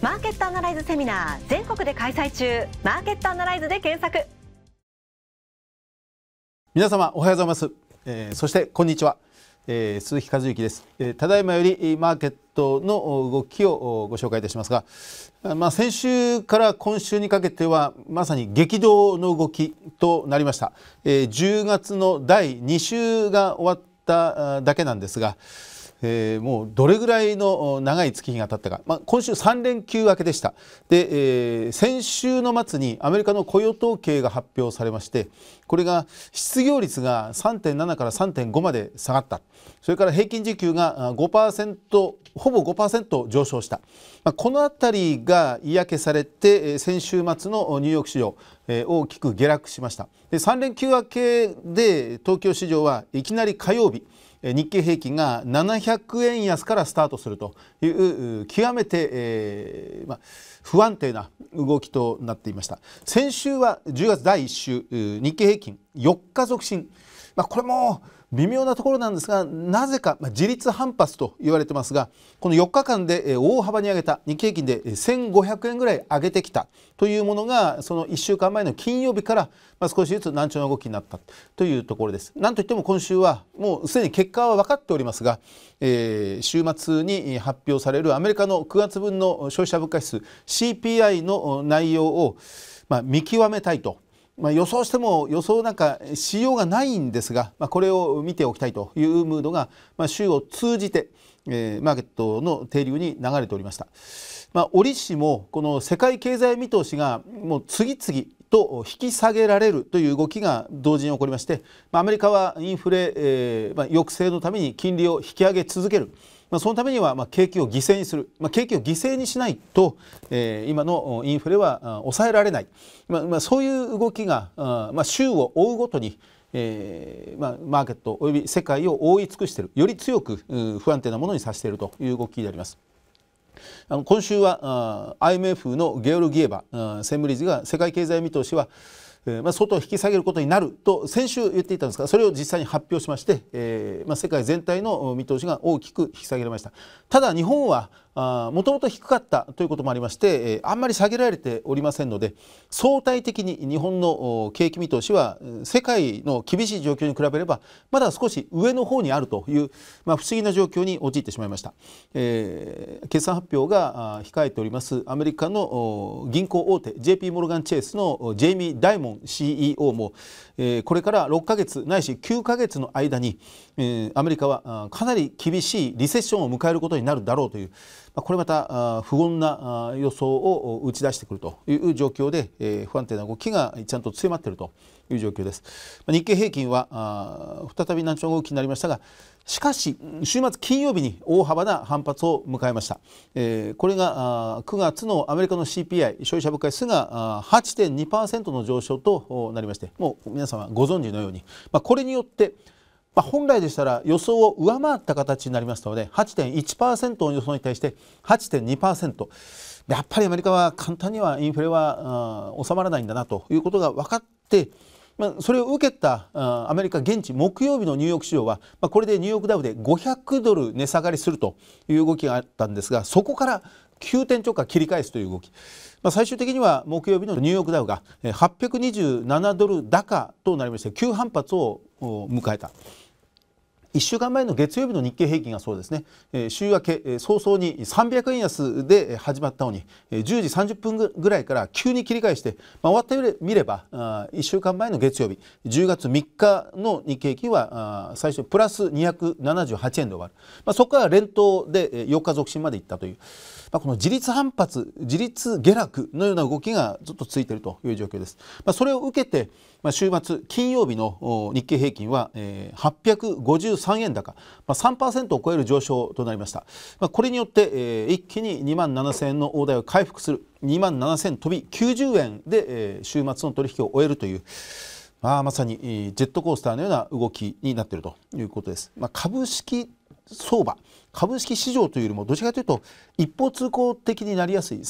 マーケットアナライズセミナー全国で開催中マーケットアナライズで検索皆様おはようございます、えー、そしてこんにちは、えー、鈴木和之です、えー、ただいまよりマーケットの動きをご紹介いたしますがまあ、先週から今週にかけてはまさに激動の動きとなりました、え10月の第2週が終わっただけなんですが、えー、もうどれぐらいの長い月日が経ったか、まあ、今週3連休明けでしたで、えー、先週の末にアメリカの雇用統計が発表されましてこれが失業率が3.7から3.5まで下がったそれから平均時給が5%ほぼ5%上昇した、まあ、この辺りが嫌気されて先週末のニューヨーク市場、大きく下落しましたで3連休明けで東京市場はいきなり火曜日日経平均が700円安からスタートするという極めて、えーま、不安定な動きとなっていました先週は10月第1週日経平均4日続伸、まあ、これも微妙なところなんですがなぜか、まあ、自立反発と言われてますがこの4日間で、大幅に上げた日経平均で1500円ぐらい上げてきたというものがその1週間前の金曜日から、まあ、少しずつ難聴な動きになったというところです。なんといっても今週はもうすでに結果は分かっておりますが、えー、週末に発表されるアメリカの9月分の消費者物価指数 CPI の内容を、まあ、見極めたいと。まあ、予想しても予想なんかしようがないんですが、まあ、これを見ておきたいというムードが、まあ、週を通じて、えー、マーケットの停留に流れておりました、まあ、折しもこの世界経済見通しがもう次々と引き下げられるという動きが同時に起こりまして、まあ、アメリカはインフレ、えーまあ、抑制のために金利を引き上げ続ける。まあ、そのためには、まあ、景気を犠牲にする、まあ、景気を犠牲にしないと、えー、今のインフレは抑えられない、まあまあ、そういう動きが、あまあ、週を追うごとにえーまあ、マーケットおよび世界を覆い尽くしているより強く不安定なものにさせているという動きであります。あの今週はあ IMF のゲオルギエバ専務理事が世界経済見通しはえまあ、相当引き下げることになると先週言っていたんですがそれを実際に発表しまして、えー、まあ、世界全体の見通しが大きく引き下げられましたただ日本はもともと低かったということもありまして、あんまり下げられておりませんので相対的に日本の景気見通しは世界の厳しい状況に比べればまだ少し上の方にあるという、まあ、不思議な状況に陥ってしまいました、えー、決算発表が控えておりますアメリカの銀行大手 JP モルガン・チェイスのジェイミー・ダイモン CEO も、これから6ヶ月ないし9ヶ月の間に、アメリカはかなり厳しいリセッションを迎えることになるだろうというこれまた不穏な予想を打ち出してくるという状況で不安定な動きがちゃんと強まっているという状況です。日経平均は再び難聴動きになりましたがしかし週末金曜日に大幅な反発を迎えました、これが9月のアメリカの CPI 消費者物価指数が8.2%の上昇となりましてもう皆様ご存知のように、これによってまあ、本来でしたら予想を上回った形になりましたので8.1%の予想に対して8.2%やっぱりアメリカは簡単にはインフレは収まらないんだなということが分かってまあ、それを受けたアメリカ現地木曜日のニューヨーク市場は、まあ、これでニューヨークダウで500ドル値下がりするという動きがあったんですがそこから急転直下切り返すという動き、まあ、最終的には木曜日のニューヨークダウが827ドル高となりまして急反発を迎えた。1週間前の月曜日の日経平均がそうですね、週明け、早々に300円安で始まったのに、10時30分ぐらいから急に切り返して、まあ、終わってみれ見れば1週間前の月曜日10月3日の日経平均は最初プラス278円で終わる、まあ、そこから連投で4日続伸までいったという。まあ、この自立反発自立下落のような動きがずっと続いているという状況です。まあ、それを受けて、まあ、週末金曜日の日経平均は、えー、853円高、まあ、3%を超える上昇となりました。まあ、これによって、一気に2万7000円の大台を回復する2万7000飛び90円で、週末の取引を終えるという。まあ、まさにジェットコースターのような動きになっているということです。まあ、株式相場株式市場というよりもどちらかというと一方通行的になりやすい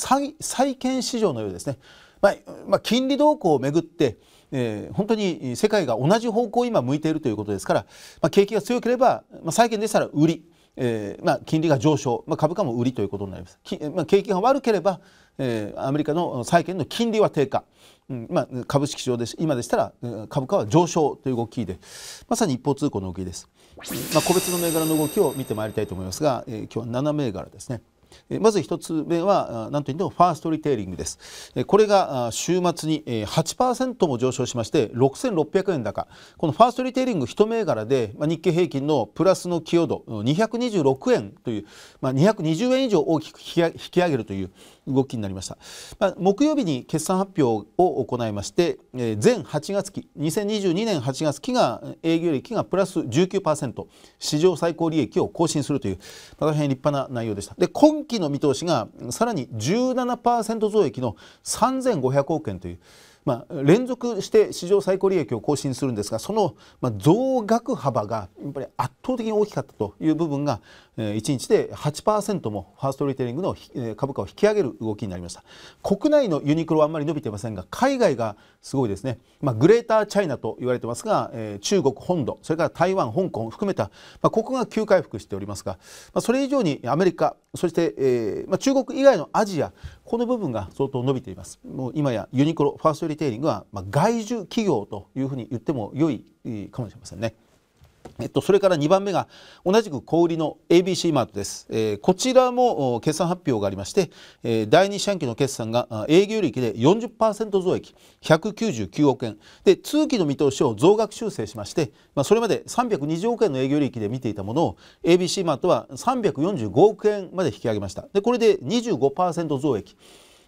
債券市場のようですね、まあ、まあ、金利動向をめぐって、えー、本当に世界が同じ方向を今向いているということですから、まあ、景気が強ければ、まあ、債券でしたら売りえーまあ、金利が上昇、まあ、株価も売りということになります。まあ、景気が悪ければ、えー、アメリカの債券の金利は低下、うんまあ、株式市場で今でしたら株価は上昇という動きでまさに一方通行の動きです。まあ、個別の銘柄の動きを見てまいりたいと思いますが、えー、今日は7銘柄ですね。まず1つ目は何といってもファーストリテイリングですこれが週末に8%も上昇しまして6600円高このファーストリテイリング1銘柄で日経平均のプラスの寄与度226円という、まあ、220円以上大きく引き上げるという動きになりました、まあ、木曜日に決算発表を行いまして、えー、前8月期2022年8月期が営業利益がプラス19%史上最高利益を更新するという大変立派な内容でしたで今期の見通しがさらに17%増益の3500億円というまあ、連続して史上最高利益を更新するんですがその、ま増額幅がやっぱり圧倒的に大きかったという部分が、え1日で8%もファーストリテイリングの、え株価を引き上げる動きになりました国内のユニクロはあんまり伸びてませんが海外がすごいですね、まあ、グレーターチャイナと言われてますが、え中国本土それから台湾香港含めた、まあ、ここが急回復しておりますが、まそれ以上にアメリカそして、えま中国以外のアジアこの部分が相当伸びていますもう今やユニクロファーストリテイリングは、まあ、外需企業というふうに言っても良いかもしれませんね。えっと、それから2番目が同じく小売りの ABC マートです、えー、こちらも決算発表がありまして、えー、第2四半期の決算が営業利益で40%増益199億円で通期の見通しを増額修正しまして、まあ、それまで320億円の営業利益で見ていたものを ABC マートは345億円まで引き上げましたでこれで25%増益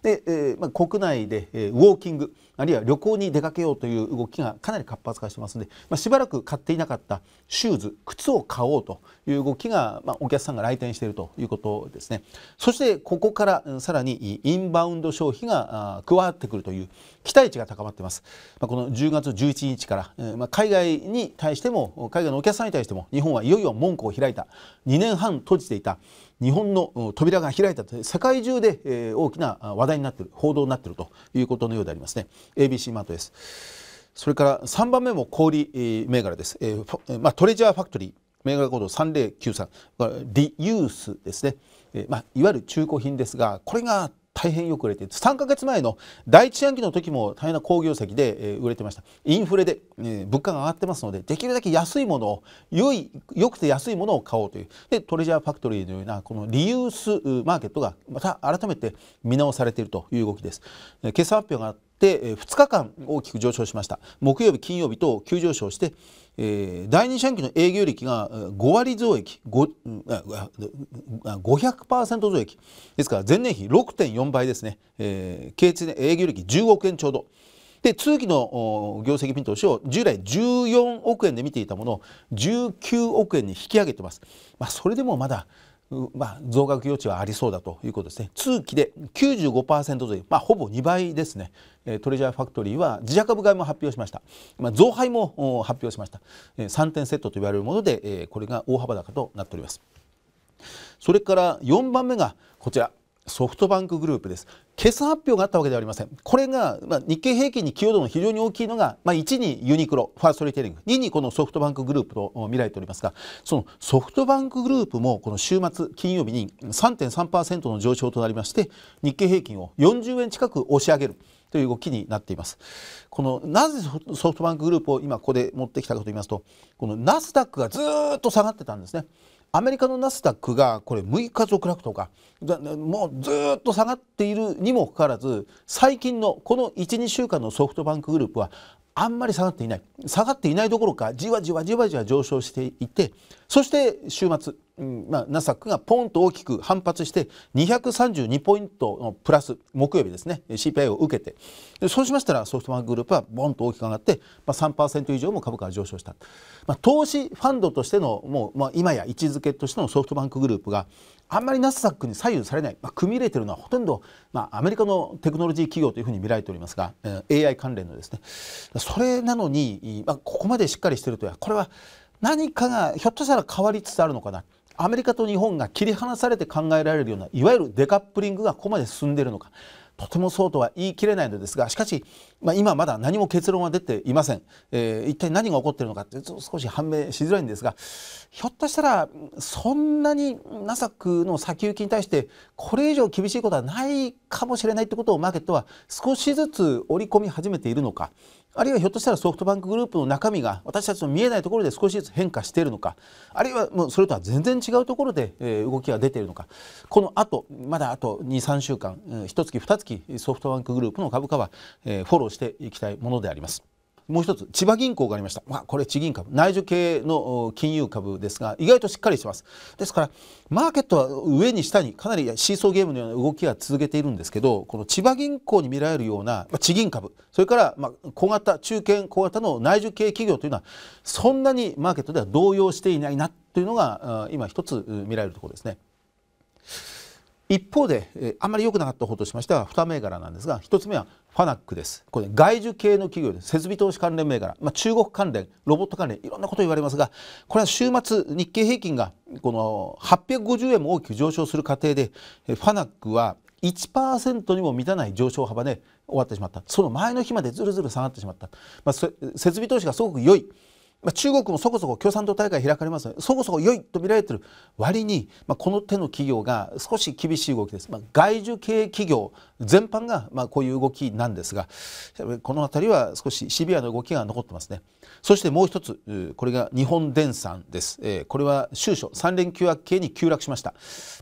で、えー、まあ、国内で、えー、ウォーキングあるいは旅行に出かけようという動きがかなり活発化してますので、まあ、しばらく買っていなかったシューズ靴を買おうという動きが、まあ、お客さんが来店しているということですねそしてここからさらにインバウンド消費が加わってくるという期待値が高まっています、まあ、この10月11日から、えー、まあ、海外に対しても海外のお客さんに対しても日本はいよいよ門戸を開いた2年半閉じていた日本の扉が開いたと世界中で、えー、大きな話題になっている報道になっているということのようでありますね ABC マートですそれから3番目も小売銘柄です、えーまあ、トレジャーファクトリー銘柄コード3093リユースですね、えーまあ、いわゆる中古品ですがこれが大変よく売れていて3ヶ月前の第一半期の時も大変な好業績で、売れてましたインフレで、物価が上がってますのでできるだけ安いものを良い良くて安いものを買おうというでトレジャーファクトリーのようなこのリユースマーケットがまた改めて見直されているという動きです、決算発表があって、2日間大きく上昇しました木曜日金曜日と急上昇してえー、第二四半期の営業利益が5割増益500%増益ですから前年比6.4倍ですね、えー、経営営業利益1 0億円ちょうど。で通期の業績見通しを従来14億円で見ていたものを19億円に引き上げてます。まあ、それでもまだまあ、増額余地はありそうだということですね通期で95%増、まあ、ほぼ2倍ですねトレジャーファクトリーは自社株買いも発表しました、まあ、増配も発表しました3点セットと言われるものでこれが大幅高となっておりますそれから4番目がこちらソフトバンクグループです決算発表があったわけではありませんこれが、まあ、日経平均に寄与度の非常に大きいのが、まあ、1にユニクロファーストリテイリング2にこのソフトバンクグループと見られておりますがそのソフトバンクグループもこの週末金曜日に3.3%の上昇となりまして日経平均を40円近く押し上げるという動きになっていますこのなぜソフトバンクグループを今ここで持ってきたかと言いますとこのナスダックがずっと下がってたんですねアメリカのナスダックがこれ6日続落とかもうずっと下がっているにもかかわらず最近のこの12週間のソフトバンクグループはあんまり下がっていない下がっていないどころかじわじわじわじわ上昇していてそして週末まあ、NASAC がポンと大きく反発して232ポイントのプラス木曜日ですね CPI を受けてそうしましたらソフトバンクグループはボンと大きく上がって、まあ、3%以上も株価が上昇した、まあ、投資ファンドとしてのもう、まあ、今や位置づけとしてのソフトバンクグループがあんまり n a s ッ a に左右されない、まあ、組み入れてるのはほとんど、まあ、アメリカのテクノロジー企業というふうに見られておりますが、えー、AI 関連のですねそれなのに、まあ、ここまでしっかりしているとはこれは何かがひょっとしたら変わりつつあるのかなアメリカと日本が切り離されて考えられるようないわゆるデカップリングがここまで進んでいるのかとてもそうとは言い切れないのですがしかし、まあ、今まだ何も結論は出ていません、えー、一体何が起こっているのかって少し判明しづらいんですがひょっとしたらそんなに NASA の先行きに対してこれ以上厳しいことはないかもしれないってことをマーケットは少しずつ織り込み始めているのかあるいはひょっとしたらソフトバンクグループの中身が私たちの見えないところで少しずつ変化しているのかあるいはもうそれとは全然違うところで動きが出ているのかこのあとまだあと23週間1月2月ソフトバンクグループの株価はフォローしていきたいものであります。もう一つ千葉銀行がありました、まあ、これ地銀株内需系の金融株ですが意外としっかりしてますですからマーケットは上に下にかなりシーソーゲームのような動きが続けているんですけどこの千葉銀行に見られるような、まあ、地銀株それからま小型中堅小型の内需系企業というのはそんなにマーケットでは動揺していないなというのが今一つ見られるところですね。一方で、えあまり良くなかった方としましては2銘柄なんですが1つ目はファナックですこれ、外需系の企業で設備投資関連銘柄、まあ、中国関連ロボット関連いろんなこと言われますがこれは週末日経平均がこの850円も大きく上昇する過程で、えファナックは1%にも満たない上昇幅で終わってしまったその前の日までずるずる下がってしまった、まあ、設備投資がすごく良いまあ、中国もそこそこ共産党大会開かれますそこそこ良いと見られている割に、まあ、この手の企業が少し厳しい動きです、まあ、外需系企業全般が、まあ、こういう動きなんですがこの辺りは少しシビアな動きが残ってますねそしてもう一つこれが日本電産です、えー、これは収書3連休明けに急落しました、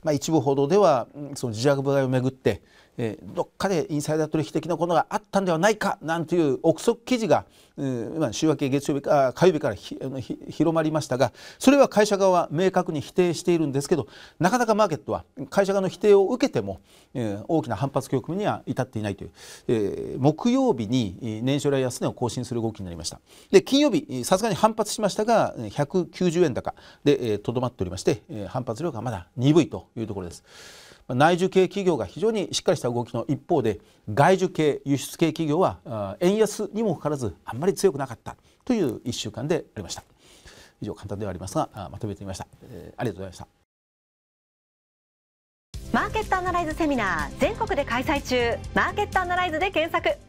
まあ、一部報道ではその自弱部買をめぐってえー、どっかでインサイダー取引的なことがあったんではないかなんていう憶測記事が、えー、週明け月曜日か火曜日から広まりましたがそれは会社側は明確に否定しているんですけどなかなかマーケットは会社側の否定を受けても、えー、大きな反発局面には至っていないという、えー、木曜日に年初来安値を更新する動きになりましたで金曜日さすがに反発しましたが190円高でとど、えー、まっておりまして、えー、反発量がまだ鈍いというところです。内需系企業が非常にしっかりした動きの一方で外需系輸出系企業は円安にもかかわらずあんまり強くなかったという1週間でありました以上簡単ではありますがまとめてみました、えー、ありがとうございましたマーケットアナライズセミナー全国で開催中マーケットアナライズで検索